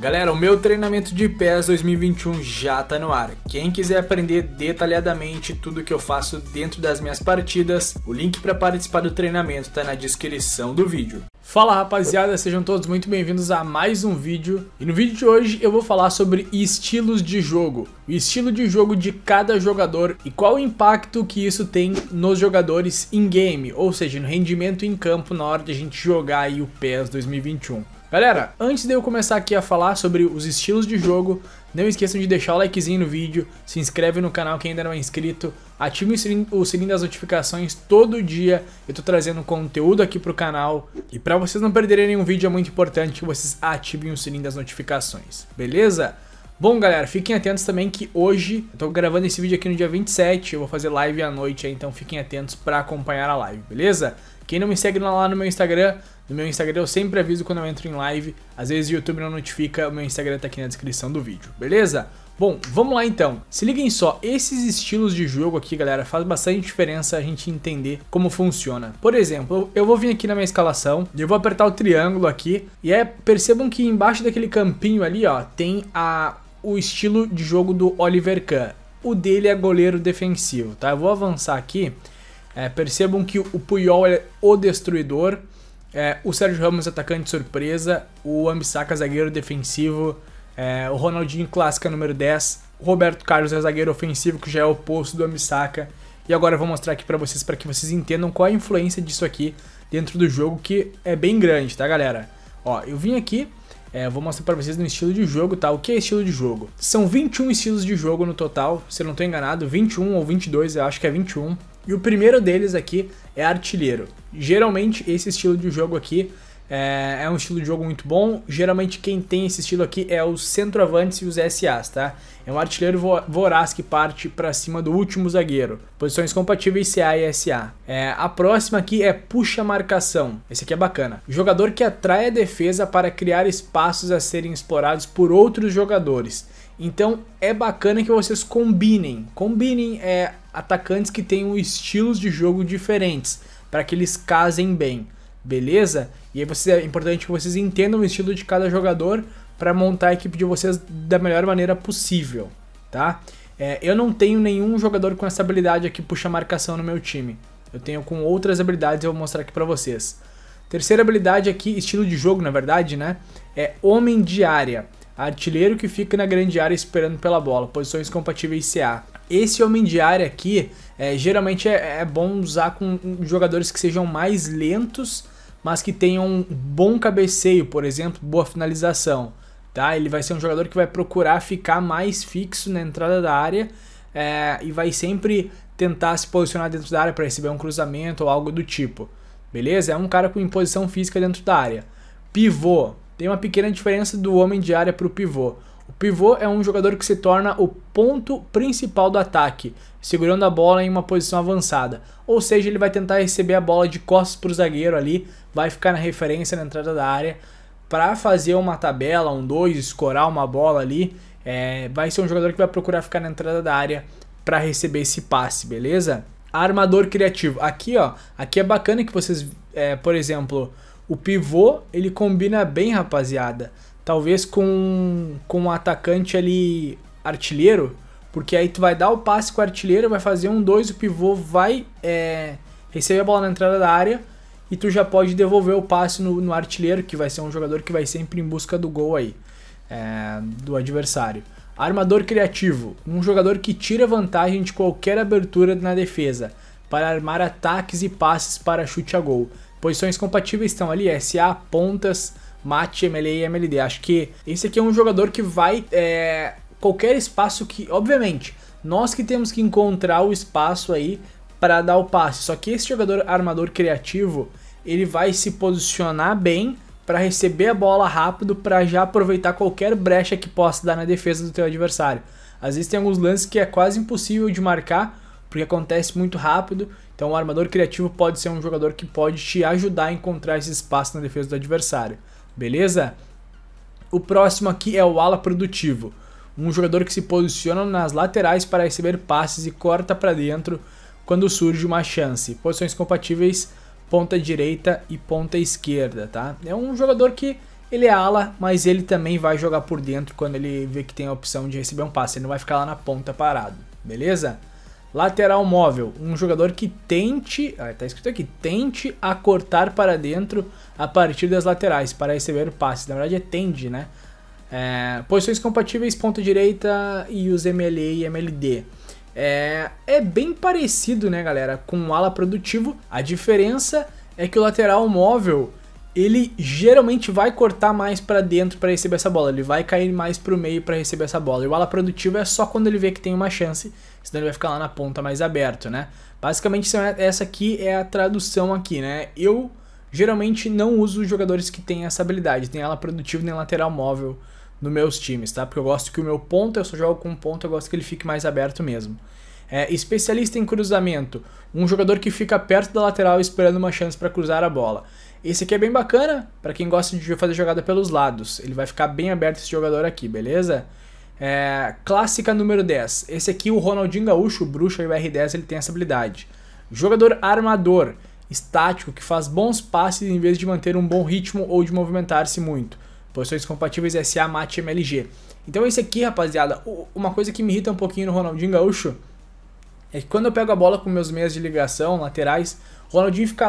Galera, o meu treinamento de pes 2021 já está no ar. Quem quiser aprender detalhadamente tudo que eu faço dentro das minhas partidas, o link para participar do treinamento está na descrição do vídeo. Fala rapaziada, sejam todos muito bem-vindos a mais um vídeo. E no vídeo de hoje eu vou falar sobre estilos de jogo, o estilo de jogo de cada jogador e qual o impacto que isso tem nos jogadores in game, ou seja, no rendimento em campo na hora de a gente jogar aí o PES 2021. Galera, antes de eu começar aqui a falar sobre os estilos de jogo, não esqueçam de deixar o likezinho no vídeo, se inscreve no canal quem ainda não é inscrito, ative o sininho das notificações todo dia, eu tô trazendo conteúdo aqui pro canal, e para vocês não perderem nenhum vídeo é muito importante que vocês ativem o sininho das notificações, beleza? Bom, galera, fiquem atentos também que hoje, eu tô gravando esse vídeo aqui no dia 27, eu vou fazer live à noite aí, então fiquem atentos para acompanhar a live, beleza? Quem não me segue lá no meu Instagram, no meu Instagram eu sempre aviso quando eu entro em live, às vezes o YouTube não notifica, o meu Instagram tá aqui na descrição do vídeo, beleza? Bom, vamos lá então. Se liguem só, esses estilos de jogo aqui, galera, faz bastante diferença a gente entender como funciona. Por exemplo, eu vou vir aqui na minha escalação, eu vou apertar o triângulo aqui, e é, percebam que embaixo daquele campinho ali, ó, tem a o estilo de jogo do Oliver Kahn. O dele é goleiro defensivo, tá? Eu vou avançar aqui. É, percebam que o Puyol é o destruidor, é, o Sérgio Ramos atacante surpresa, o Ambissaca zagueiro defensivo, é, o Ronaldinho clássica número 10, o Roberto Carlos é zagueiro ofensivo que já é o oposto do Ambissaca. E agora eu vou mostrar aqui para vocês para que vocês entendam qual a influência disso aqui dentro do jogo que é bem grande, tá galera? Ó, eu vim aqui, é, vou mostrar para vocês no estilo de jogo, tá? O que é estilo de jogo? São 21 estilos de jogo no total, se eu não estou enganado, 21 ou 22, eu acho que é 21. E o primeiro deles aqui é artilheiro. Geralmente esse estilo de jogo aqui é, é, um estilo de jogo muito bom. Geralmente quem tem esse estilo aqui é os centroavantes e os SAs, tá? É um artilheiro voraz que parte para cima do último zagueiro. Posições compatíveis CA e SA. É, a próxima aqui é puxa marcação. Esse aqui é bacana. Jogador que atrai a defesa para criar espaços a serem explorados por outros jogadores. Então é bacana que vocês combinem. Combinem é, atacantes que tenham estilos de jogo diferentes para que eles casem bem beleza? E aí vocês, é importante que vocês entendam o estilo de cada jogador para montar a equipe de vocês da melhor maneira possível, tá? É, eu não tenho nenhum jogador com essa habilidade aqui puxa marcação no meu time. Eu tenho com outras habilidades, eu vou mostrar aqui para vocês. Terceira habilidade aqui, estilo de jogo na verdade, né? É Homem de Área, artilheiro que fica na grande área esperando pela bola, posições compatíveis CA. Esse homem de área aqui, é, geralmente é, é bom usar com jogadores que sejam mais lentos, mas que tenham um bom cabeceio, por exemplo, boa finalização. Tá? Ele vai ser um jogador que vai procurar ficar mais fixo na entrada da área é, e vai sempre tentar se posicionar dentro da área para receber um cruzamento ou algo do tipo. Beleza? É um cara com imposição física dentro da área. Pivô. Tem uma pequena diferença do homem de área para o pivô. O pivô é um jogador que se torna o ponto principal do ataque, segurando a bola em uma posição avançada. Ou seja, ele vai tentar receber a bola de costas para o zagueiro ali, vai ficar na referência na entrada da área para fazer uma tabela, um 2, escorar uma bola ali. É, vai ser um jogador que vai procurar ficar na entrada da área para receber esse passe, beleza? Armador criativo. Aqui, ó, aqui é bacana que vocês, é, por exemplo, o pivô ele combina bem, rapaziada Talvez com, com um atacante ali artilheiro, porque aí tu vai dar o passe com o artilheiro, vai fazer um dois o pivô vai é, receber a bola na entrada da área e tu já pode devolver o passe no, no artilheiro, que vai ser um jogador que vai sempre em busca do gol aí, é, do adversário. Armador criativo, um jogador que tira vantagem de qualquer abertura na defesa, para armar ataques e passes para chute a gol. Posições compatíveis estão ali SA, pontas, mate MLA e MLD. Acho que esse aqui é um jogador que vai. É, qualquer espaço que. Obviamente, nós que temos que encontrar o espaço aí para dar o passe. Só que esse jogador armador criativo ele vai se posicionar bem para receber a bola rápido para já aproveitar qualquer brecha que possa dar na defesa do teu adversário. Às vezes tem alguns lances que é quase impossível de marcar porque acontece muito rápido. Então o armador criativo pode ser um jogador que pode te ajudar a encontrar esse espaço na defesa do adversário beleza? O próximo aqui é o ala produtivo, um jogador que se posiciona nas laterais para receber passes e corta para dentro quando surge uma chance. Posições compatíveis ponta direita e ponta esquerda, tá? É um jogador que ele é ala, mas ele também vai jogar por dentro quando ele vê que tem a opção de receber um passe. Ele não vai ficar lá na ponta parado, beleza? Lateral móvel, um jogador que tente, ah, tá escrito aqui, tente acortar para dentro a partir das laterais para receber o passe Na verdade é tende, né? É, posições compatíveis, ponta direita e os MLE e MLD. É, é bem parecido, né, galera, com o ala produtivo. A diferença é que o lateral móvel ele geralmente vai cortar mais para dentro para receber essa bola, ele vai cair mais para o meio para receber essa bola. E o ala produtivo é só quando ele vê que tem uma chance, senão ele vai ficar lá na ponta mais aberto, né? Basicamente é essa aqui é a tradução aqui, né? Eu geralmente não uso jogadores que têm essa habilidade, nem ala produtiva nem lateral móvel nos meus times, tá? Porque eu gosto que o meu ponto, eu só jogo com um ponto, eu gosto que ele fique mais aberto mesmo. É, especialista em cruzamento, um jogador que fica perto da lateral esperando uma chance para cruzar a bola. Esse aqui é bem bacana para quem gosta de fazer jogada pelos lados. Ele vai ficar bem aberto esse jogador aqui, beleza? É, clássica número 10. Esse aqui, o Ronaldinho Gaúcho, o bruxo e o R10, ele tem essa habilidade. Jogador armador, estático, que faz bons passes em vez de manter um bom ritmo ou de movimentar-se muito. Posições compatíveis SA, MAT e MLG. Então esse aqui, rapaziada, uma coisa que me irrita um pouquinho no Ronaldinho Gaúcho é que quando eu pego a bola com meus meias de ligação, laterais, Ronaldinho fica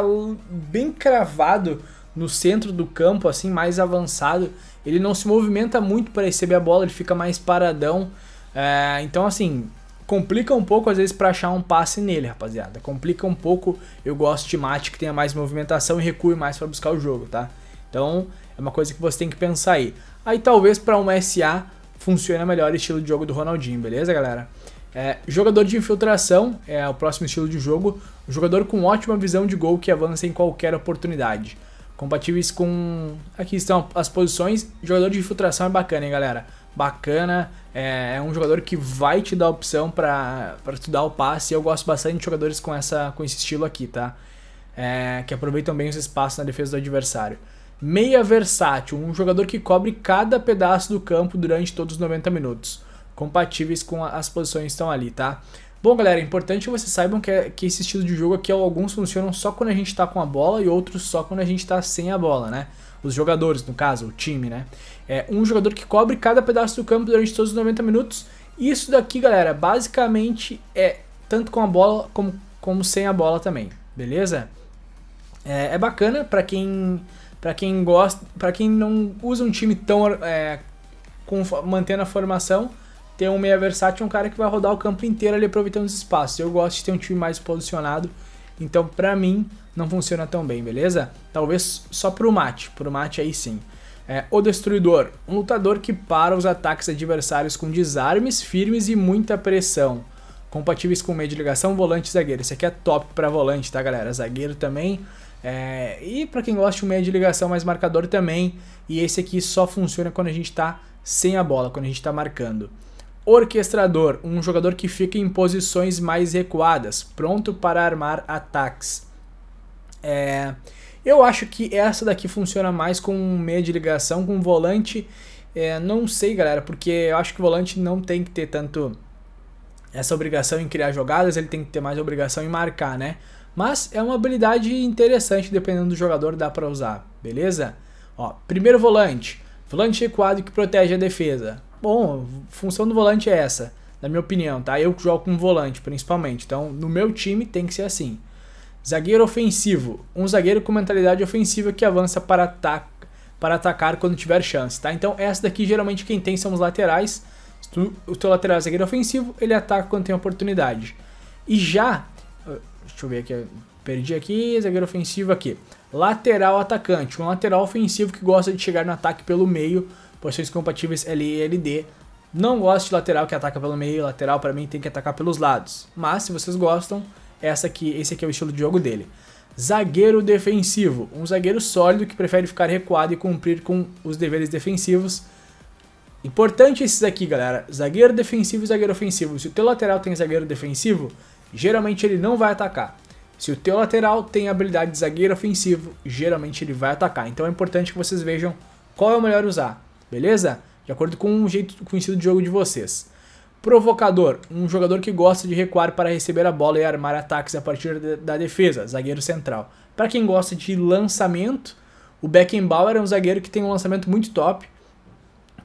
bem cravado no centro do campo, assim, mais avançado. Ele não se movimenta muito para receber a bola, ele fica mais paradão. É, então, assim, complica um pouco às vezes para achar um passe nele, rapaziada. Complica um pouco. Eu gosto de mate que tenha mais movimentação e recue mais para buscar o jogo, tá? Então, é uma coisa que você tem que pensar aí. Aí talvez para um SA funcione melhor o estilo de jogo do Ronaldinho, beleza, galera? É, jogador de infiltração é o próximo estilo de jogo. Um jogador com ótima visão de gol que avança em qualquer oportunidade. Compatíveis com. Aqui estão as posições. Jogador de infiltração é bacana, hein, galera? Bacana. É, é um jogador que vai te dar opção para te dar o passe. Eu gosto bastante de jogadores com, essa, com esse estilo aqui, tá? É, que aproveitam bem os espaços na defesa do adversário. Meia versátil, um jogador que cobre cada pedaço do campo durante todos os 90 minutos compatíveis com as posições que estão ali, tá? Bom, galera, é importante que vocês saibam que, é, que esse estilo de jogo aqui, alguns funcionam só quando a gente está com a bola e outros só quando a gente está sem a bola, né? Os jogadores, no caso, o time, né? É um jogador que cobre cada pedaço do campo durante todos os 90 minutos. Isso daqui, galera, basicamente é tanto com a bola como, como sem a bola também, beleza? É, é bacana para quem para quem gosta, para quem não usa um time tão é, com, mantendo a formação, ter um meia versátil um cara que vai rodar o campo inteiro ali aproveitando os espaços. Eu gosto de ter um time mais posicionado, então pra mim não funciona tão bem, beleza? Talvez só pro mate, pro mate aí sim. É, o Destruidor, um lutador que para os ataques adversários com desarmes firmes e muita pressão. Compatíveis com meio de ligação, volante e zagueiro. Esse aqui é top para volante, tá galera? Zagueiro também. É, e para quem gosta de um meio de ligação mais marcador também. E esse aqui só funciona quando a gente tá sem a bola, quando a gente tá marcando. Orquestrador, um jogador que fica em posições mais recuadas, pronto para armar ataques. É, eu acho que essa daqui funciona mais com um meio de ligação, com um volante. É, não sei, galera, porque eu acho que o volante não tem que ter tanto essa obrigação em criar jogadas, ele tem que ter mais obrigação em marcar, né? Mas é uma habilidade interessante, dependendo do jogador, dá para usar, beleza? Ó, primeiro volante. Volante recuado que protege a defesa bom, função do volante é essa, na minha opinião, tá? Eu jogo com volante, principalmente. Então, no meu time tem que ser assim. Zagueiro ofensivo, um zagueiro com mentalidade ofensiva que avança para, atac para atacar quando tiver chance, tá? Então, essa daqui geralmente quem tem são os laterais. Tu, o teu lateral é zagueiro ofensivo, ele ataca quando tem oportunidade. E já, ah, deixa eu ver aqui, perdi aqui, zagueiro ofensivo aqui. Lateral atacante, um lateral ofensivo que gosta de chegar no ataque pelo meio posições compatíveis LE e LD. Não gosto de lateral que ataca pelo meio, lateral para mim tem que atacar pelos lados. Mas se vocês gostam, essa aqui, esse aqui é o estilo de jogo dele. Zagueiro defensivo, um zagueiro sólido que prefere ficar recuado e cumprir com os deveres defensivos. Importante esses aqui, galera. Zagueiro defensivo e zagueiro ofensivo. Se o teu lateral tem zagueiro defensivo, geralmente ele não vai atacar. Se o teu lateral tem habilidade de zagueiro ofensivo, geralmente ele vai atacar. Então é importante que vocês vejam qual é o melhor usar beleza? De acordo com o jeito conhecido de jogo de vocês. Provocador, um jogador que gosta de recuar para receber a bola e armar ataques a partir de, da defesa, zagueiro central. Para quem gosta de lançamento, o Beckenbauer é um zagueiro que tem um lançamento muito top.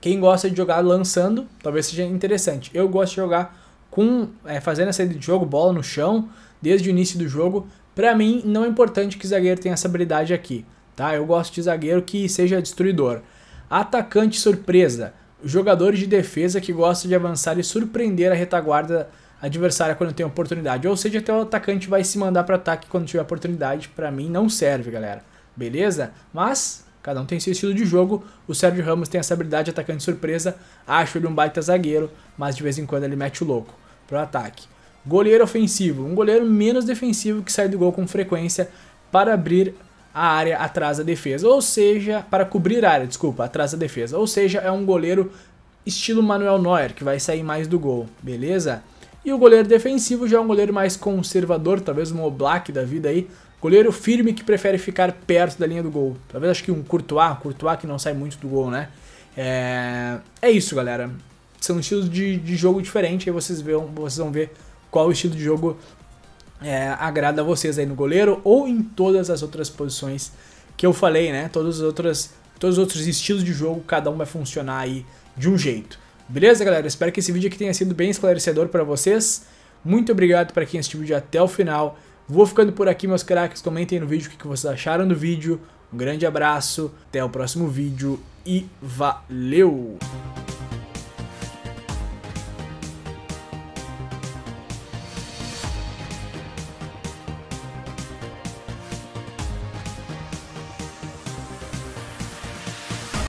Quem gosta de jogar lançando, talvez seja interessante. Eu gosto de jogar com é, fazendo a saída de jogo, bola no chão, desde o início do jogo. Para mim, não é importante que zagueiro tenha essa habilidade aqui, tá? Eu gosto de zagueiro que seja destruidor. Atacante surpresa. Jogadores de defesa que gostam de avançar e surpreender a retaguarda adversária quando tem oportunidade. Ou seja, até o atacante vai se mandar para ataque quando tiver oportunidade. Para mim não serve, galera. Beleza? Mas cada um tem seu estilo de jogo. O Sérgio Ramos tem essa habilidade de atacante surpresa. Acho ele um baita zagueiro, mas de vez em quando ele mete o louco pro ataque. Goleiro ofensivo, um goleiro menos defensivo que sai do gol com frequência para abrir a área atrás da defesa, ou seja, para cobrir a área, desculpa, atrás da defesa, ou seja, é um goleiro estilo Manuel Neuer, que vai sair mais do gol, beleza? E o goleiro defensivo já é um goleiro mais conservador, talvez um Oblak da vida aí, goleiro firme que prefere ficar perto da linha do gol. Talvez acho que um Courtois, Courtois que não sai muito do gol, né? É, é isso, galera. São estilos de, de jogo diferentes, aí vocês, vão, vocês vão ver qual estilo de jogo é, agrada a vocês aí no goleiro ou em todas as outras posições que eu falei, né? Todos os outros, todos os outros estilos de jogo, cada um vai funcionar aí de um jeito. Beleza, galera? Espero que esse vídeo aqui tenha sido bem esclarecedor para vocês. Muito obrigado para quem assistiu o vídeo até o final. Vou ficando por aqui, meus craques. Comentem no vídeo o que vocês acharam do vídeo. Um grande abraço, até o próximo vídeo e valeu!